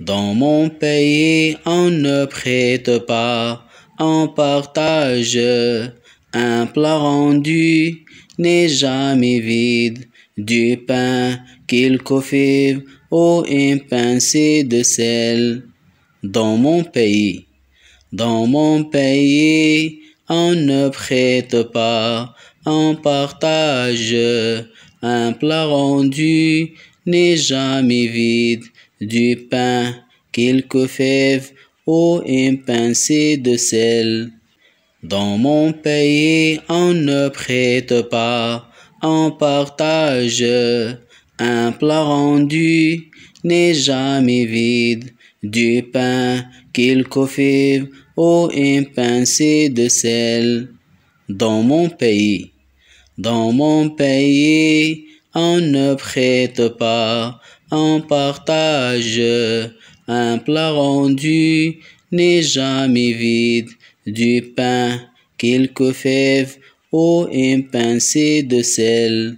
Dans mon pays, on ne prête pas en partage. Un plat rendu n'est jamais vide. Du pain qu'il coffe, ou une pincée de sel. Dans mon pays, dans mon pays, on ne prête pas on partage. Un plat rendu n'est jamais vide du pain, quelques fèves, ou une pincée de sel. Dans mon pays, on ne prête pas, on partage. Un plat rendu n'est jamais vide. Du pain, quelques fèves ou une pincée de sel. Dans mon pays, dans mon pays, on ne prête pas, en partage. Un plat rendu n'est jamais vide du pain, quelques fèves ou une pincée de sel.